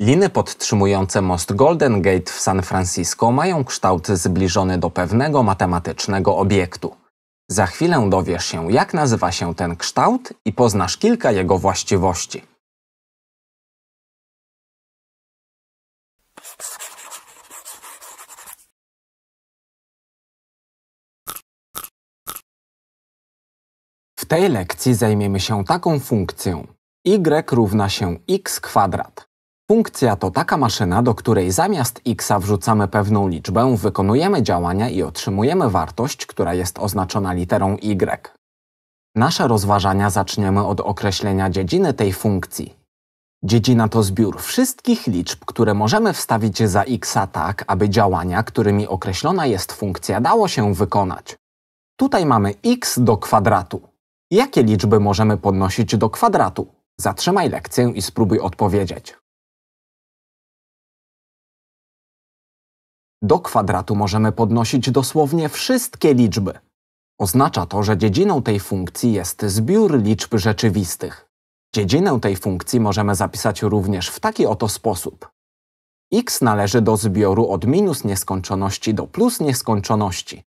Liny podtrzymujące most Golden Gate w San Francisco mają kształt zbliżony do pewnego matematycznego obiektu. Za chwilę dowiesz się, jak nazywa się ten kształt i poznasz kilka jego właściwości. W tej lekcji zajmiemy się taką funkcją y równa się x kwadrat. Funkcja to taka maszyna, do której zamiast x wrzucamy pewną liczbę, wykonujemy działania i otrzymujemy wartość, która jest oznaczona literą y. Nasze rozważania zaczniemy od określenia dziedziny tej funkcji. Dziedzina to zbiór wszystkich liczb, które możemy wstawić za x tak, aby działania, którymi określona jest funkcja, dało się wykonać. Tutaj mamy x do kwadratu. Jakie liczby możemy podnosić do kwadratu? Zatrzymaj lekcję i spróbuj odpowiedzieć. Do kwadratu możemy podnosić dosłownie wszystkie liczby. Oznacza to, że dziedziną tej funkcji jest zbiór liczb rzeczywistych. Dziedzinę tej funkcji możemy zapisać również w taki oto sposób. x należy do zbioru od minus nieskończoności do plus nieskończoności.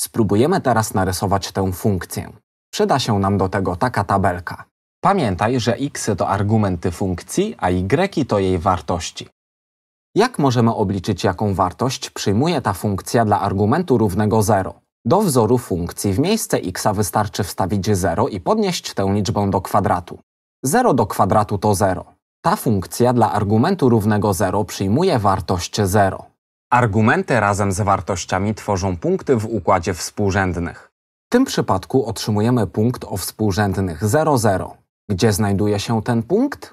Spróbujemy teraz narysować tę funkcję. Przyda się nam do tego taka tabelka. Pamiętaj, że x to argumenty funkcji, a y to jej wartości. Jak możemy obliczyć, jaką wartość przyjmuje ta funkcja dla argumentu równego 0? Do wzoru funkcji w miejsce x wystarczy wstawić 0 i podnieść tę liczbę do kwadratu. 0 do kwadratu to 0. Ta funkcja dla argumentu równego 0 przyjmuje wartość 0. Argumenty razem z wartościami tworzą punkty w układzie współrzędnych. W tym przypadku otrzymujemy punkt o współrzędnych 0,0. Gdzie znajduje się ten punkt?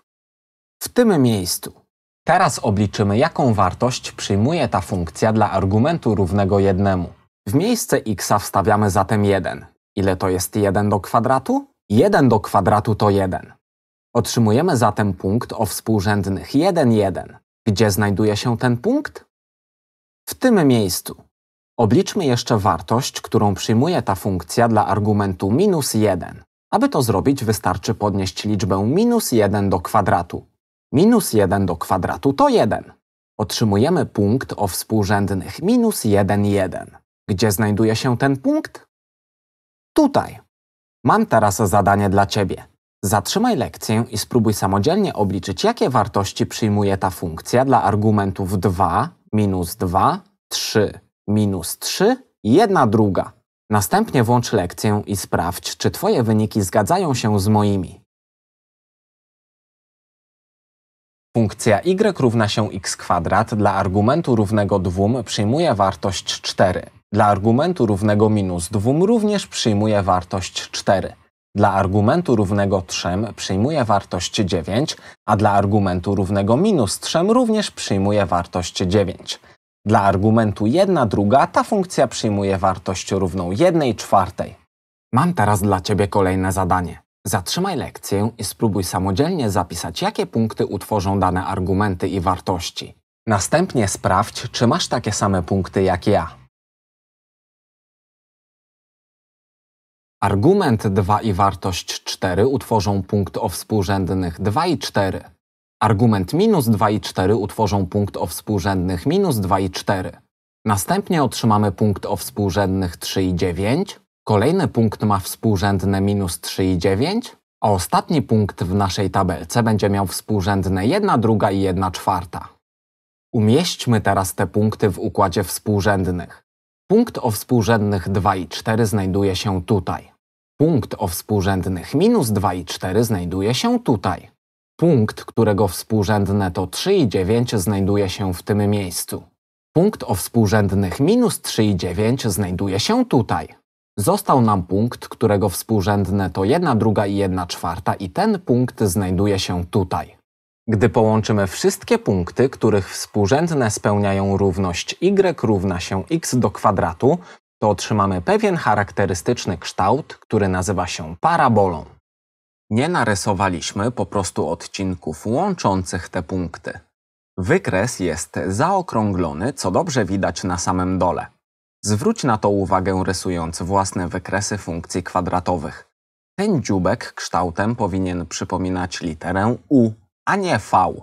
W tym miejscu. Teraz obliczymy, jaką wartość przyjmuje ta funkcja dla argumentu równego jednemu. W miejsce x wstawiamy zatem 1. Ile to jest 1 do kwadratu? 1 do kwadratu to 1. Otrzymujemy zatem punkt o współrzędnych 1, 1. Gdzie znajduje się ten punkt? W tym miejscu. Obliczmy jeszcze wartość, którą przyjmuje ta funkcja dla argumentu minus 1. Aby to zrobić, wystarczy podnieść liczbę minus 1 do kwadratu. Minus 1 do kwadratu to 1. Otrzymujemy punkt o współrzędnych minus 1, 1. Gdzie znajduje się ten punkt? Tutaj. Mam teraz zadanie dla Ciebie. Zatrzymaj lekcję i spróbuj samodzielnie obliczyć, jakie wartości przyjmuje ta funkcja dla argumentów 2, minus 2, 3, minus 3, 1 druga. Następnie włącz lekcję i sprawdź, czy Twoje wyniki zgadzają się z moimi. Funkcja y równa się x kwadrat dla argumentu równego 2 przyjmuje wartość 4. Dla argumentu równego minus 2 również przyjmuje wartość 4. Dla argumentu równego 3 przyjmuje wartość 9, a dla argumentu równego minus 3 również przyjmuje wartość 9. Dla argumentu 1 druga ta funkcja przyjmuje wartość równą 1 czwartej. Mam teraz dla Ciebie kolejne zadanie. Zatrzymaj lekcję i spróbuj samodzielnie zapisać, jakie punkty utworzą dane argumenty i wartości. Następnie sprawdź, czy masz takie same punkty jak ja. Argument 2 i wartość 4 utworzą punkt o współrzędnych 2 i 4. Argument minus 2 i 4 utworzą punkt o współrzędnych minus 2 i 4. Następnie otrzymamy punkt o współrzędnych 3 i 9, Kolejny punkt ma współrzędne minus 3,9, a ostatni punkt w naszej tabelce będzie miał współrzędne 1 druga i 1 czwarta. Umieśćmy teraz te punkty w układzie współrzędnych. Punkt o współrzędnych 2 i 4 znajduje się tutaj. Punkt o współrzędnych minus 2 i 4 znajduje się tutaj. Punkt, którego współrzędne to 3 i 9 znajduje się w tym miejscu. Punkt o współrzędnych minus 3 i 9 znajduje się tutaj. Został nam punkt, którego współrzędne to 1 druga i 1 czwarta i ten punkt znajduje się tutaj. Gdy połączymy wszystkie punkty, których współrzędne spełniają równość y równa się x do kwadratu, to otrzymamy pewien charakterystyczny kształt, który nazywa się parabolą. Nie narysowaliśmy po prostu odcinków łączących te punkty. Wykres jest zaokrąglony, co dobrze widać na samym dole. Zwróć na to uwagę rysując własne wykresy funkcji kwadratowych. Ten dziubek kształtem powinien przypominać literę U, a nie V.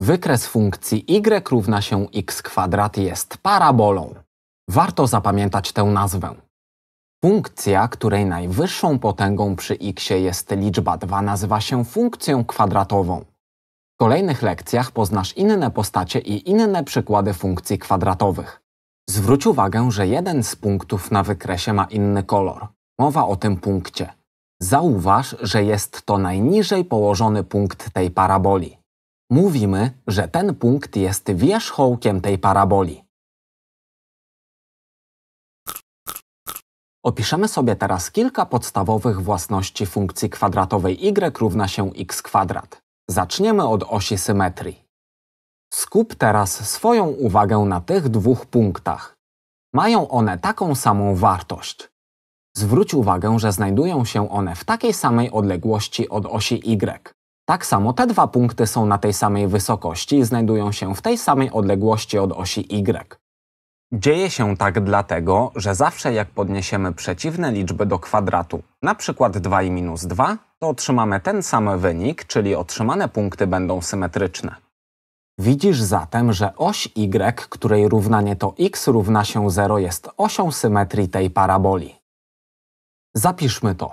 Wykres funkcji y równa się x kwadrat jest parabolą. Warto zapamiętać tę nazwę. Funkcja, której najwyższą potęgą przy x jest liczba 2, nazywa się funkcją kwadratową. W kolejnych lekcjach poznasz inne postacie i inne przykłady funkcji kwadratowych. Zwróć uwagę, że jeden z punktów na wykresie ma inny kolor. Mowa o tym punkcie. Zauważ, że jest to najniżej położony punkt tej paraboli. Mówimy, że ten punkt jest wierzchołkiem tej paraboli. Opiszemy sobie teraz kilka podstawowych własności funkcji kwadratowej y równa się x kwadrat. Zaczniemy od osi symetrii. Skup teraz swoją uwagę na tych dwóch punktach. Mają one taką samą wartość. Zwróć uwagę, że znajdują się one w takiej samej odległości od osi Y. Tak samo te dwa punkty są na tej samej wysokości i znajdują się w tej samej odległości od osi Y. Dzieje się tak dlatego, że zawsze jak podniesiemy przeciwne liczby do kwadratu, na przykład 2 i minus 2, to otrzymamy ten sam wynik, czyli otrzymane punkty będą symetryczne. Widzisz zatem, że oś y, której równanie to x równa się 0, jest osią symetrii tej paraboli. Zapiszmy to.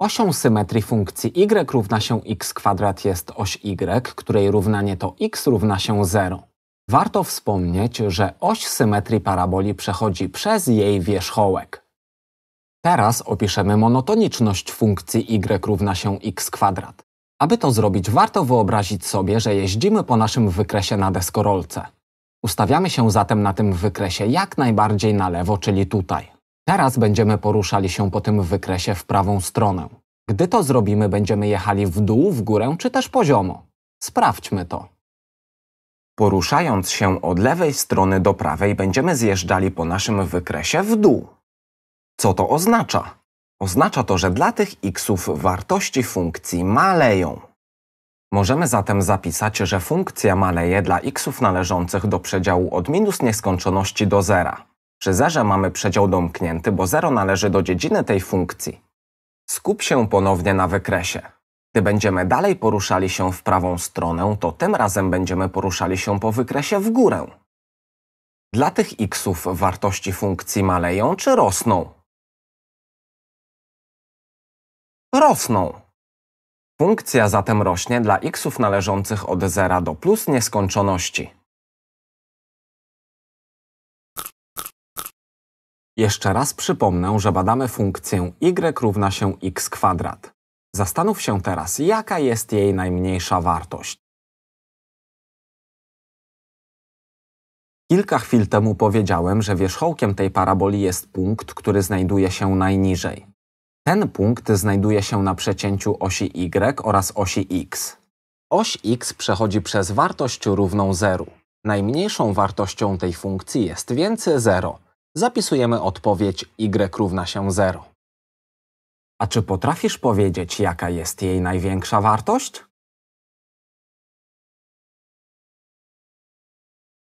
Osią symetrii funkcji y równa się x kwadrat jest oś y, której równanie to x równa się 0. Warto wspomnieć, że oś symetrii paraboli przechodzi przez jej wierzchołek. Teraz opiszemy monotoniczność funkcji y równa się x kwadrat. Aby to zrobić, warto wyobrazić sobie, że jeździmy po naszym wykresie na deskorolce. Ustawiamy się zatem na tym wykresie jak najbardziej na lewo, czyli tutaj. Teraz będziemy poruszali się po tym wykresie w prawą stronę. Gdy to zrobimy, będziemy jechali w dół, w górę czy też poziomo. Sprawdźmy to. Poruszając się od lewej strony do prawej, będziemy zjeżdżali po naszym wykresie w dół. Co to oznacza? Oznacza to, że dla tych xów wartości funkcji maleją. Możemy zatem zapisać, że funkcja maleje dla xów należących do przedziału od minus nieskończoności do zera. Przy zerze mamy przedział domknięty, bo zero należy do dziedziny tej funkcji. Skup się ponownie na wykresie. Gdy będziemy dalej poruszali się w prawą stronę, to tym razem będziemy poruszali się po wykresie w górę. Dla tych xów wartości funkcji maleją czy rosną? rosną. Funkcja zatem rośnie dla xów należących od 0 do plus nieskończoności. Jeszcze raz przypomnę, że badamy funkcję y równa się x kwadrat. Zastanów się teraz, jaka jest jej najmniejsza wartość. Kilka chwil temu powiedziałem, że wierzchołkiem tej paraboli jest punkt, który znajduje się najniżej. Ten punkt znajduje się na przecięciu osi Y oraz osi X. Oś X przechodzi przez wartość równą 0. Najmniejszą wartością tej funkcji jest więc 0. Zapisujemy odpowiedź y równa się 0. A czy potrafisz powiedzieć, jaka jest jej największa wartość?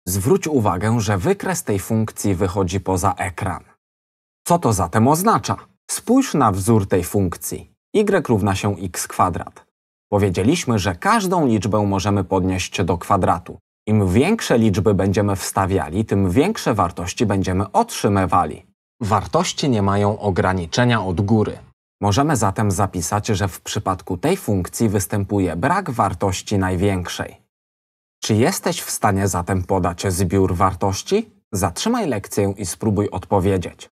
Zwróć uwagę, że wykres tej funkcji wychodzi poza ekran. Co to zatem oznacza? Spójrz na wzór tej funkcji. y równa się x kwadrat. Powiedzieliśmy, że każdą liczbę możemy podnieść do kwadratu. Im większe liczby będziemy wstawiali, tym większe wartości będziemy otrzymywali. Wartości nie mają ograniczenia od góry. Możemy zatem zapisać, że w przypadku tej funkcji występuje brak wartości największej. Czy jesteś w stanie zatem podać zbiór wartości? Zatrzymaj lekcję i spróbuj odpowiedzieć.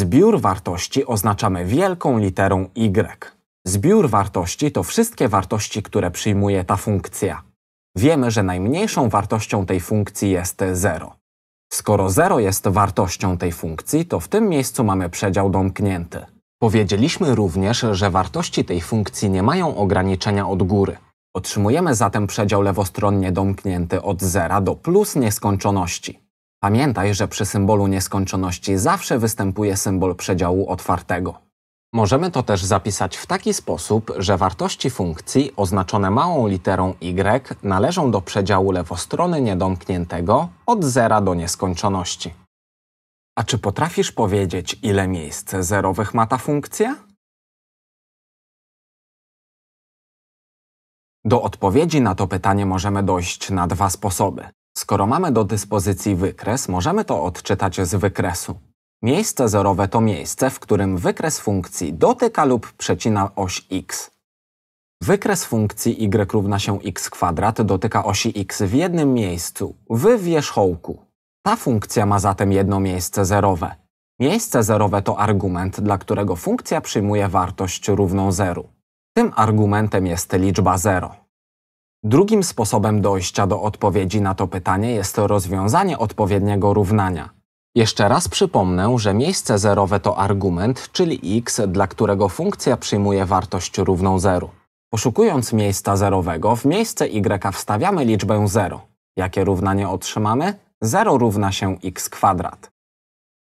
Zbiór wartości oznaczamy wielką literą Y. Zbiór wartości to wszystkie wartości, które przyjmuje ta funkcja. Wiemy, że najmniejszą wartością tej funkcji jest 0. Skoro 0 jest wartością tej funkcji, to w tym miejscu mamy przedział domknięty. Powiedzieliśmy również, że wartości tej funkcji nie mają ograniczenia od góry. Otrzymujemy zatem przedział lewostronnie domknięty od 0 do plus nieskończoności. Pamiętaj, że przy symbolu nieskończoności zawsze występuje symbol przedziału otwartego. Możemy to też zapisać w taki sposób, że wartości funkcji oznaczone małą literą y należą do przedziału lewostrony niedomkniętego od zera do nieskończoności. A czy potrafisz powiedzieć, ile miejsc zerowych ma ta funkcja? Do odpowiedzi na to pytanie możemy dojść na dwa sposoby. Skoro mamy do dyspozycji wykres, możemy to odczytać z wykresu. Miejsce zerowe to miejsce, w którym wykres funkcji dotyka lub przecina oś x. Wykres funkcji y równa się x kwadrat dotyka osi x w jednym miejscu, w wierzchołku. Ta funkcja ma zatem jedno miejsce zerowe. Miejsce zerowe to argument, dla którego funkcja przyjmuje wartość równą zeru. Tym argumentem jest liczba 0. Drugim sposobem dojścia do odpowiedzi na to pytanie jest rozwiązanie odpowiedniego równania. Jeszcze raz przypomnę, że miejsce zerowe to argument, czyli x, dla którego funkcja przyjmuje wartość równą 0. Poszukując miejsca zerowego, w miejsce y wstawiamy liczbę 0. Jakie równanie otrzymamy? 0 równa się x kwadrat.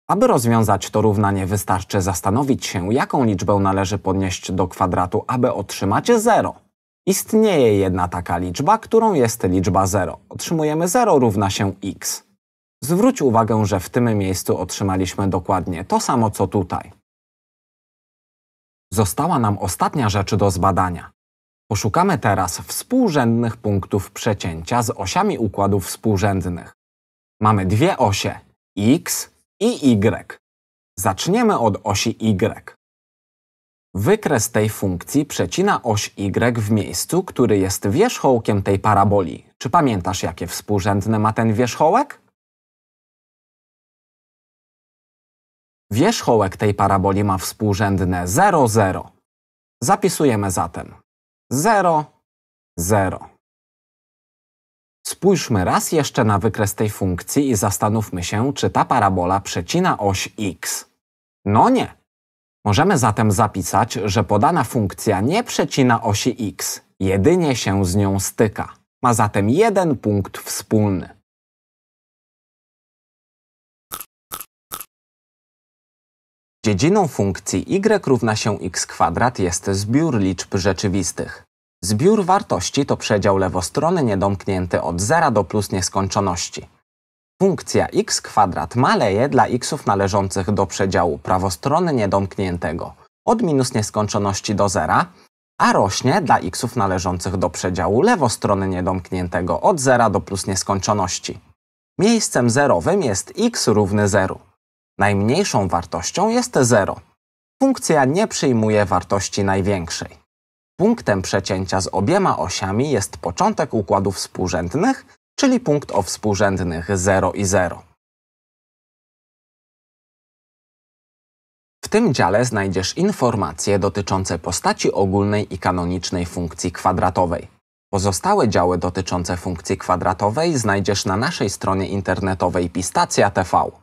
Aby rozwiązać to równanie wystarczy zastanowić się, jaką liczbę należy podnieść do kwadratu, aby otrzymać 0. Istnieje jedna taka liczba, którą jest liczba 0. Otrzymujemy 0 równa się x. Zwróć uwagę, że w tym miejscu otrzymaliśmy dokładnie to samo co tutaj. Została nam ostatnia rzecz do zbadania. Poszukamy teraz współrzędnych punktów przecięcia z osiami układów współrzędnych. Mamy dwie osie, x i y. Zaczniemy od osi y. Wykres tej funkcji przecina oś y w miejscu, który jest wierzchołkiem tej paraboli. Czy pamiętasz, jakie współrzędne ma ten wierzchołek? Wierzchołek tej paraboli ma współrzędne 0, 0. Zapisujemy zatem 0, 0. Spójrzmy raz jeszcze na wykres tej funkcji i zastanówmy się, czy ta parabola przecina oś x. No nie, Możemy zatem zapisać, że podana funkcja nie przecina osi x, jedynie się z nią styka. Ma zatem jeden punkt wspólny. Dziedziną funkcji y równa się x kwadrat jest zbiór liczb rzeczywistych. Zbiór wartości to przedział lewostrony niedomknięty od zera do plus nieskończoności. Funkcja x kwadrat maleje dla xów należących do przedziału prawostronnie domkniętego od minus nieskończoności do zera, a rośnie dla xów należących do przedziału lewostronnie domkniętego od zera do plus nieskończoności. Miejscem zerowym jest x równy 0. Najmniejszą wartością jest 0. Funkcja nie przyjmuje wartości największej. Punktem przecięcia z obiema osiami jest początek układów współrzędnych czyli punkt o współrzędnych 0 i 0. W tym dziale znajdziesz informacje dotyczące postaci ogólnej i kanonicznej funkcji kwadratowej. Pozostałe działy dotyczące funkcji kwadratowej znajdziesz na naszej stronie internetowej pistacja.tv.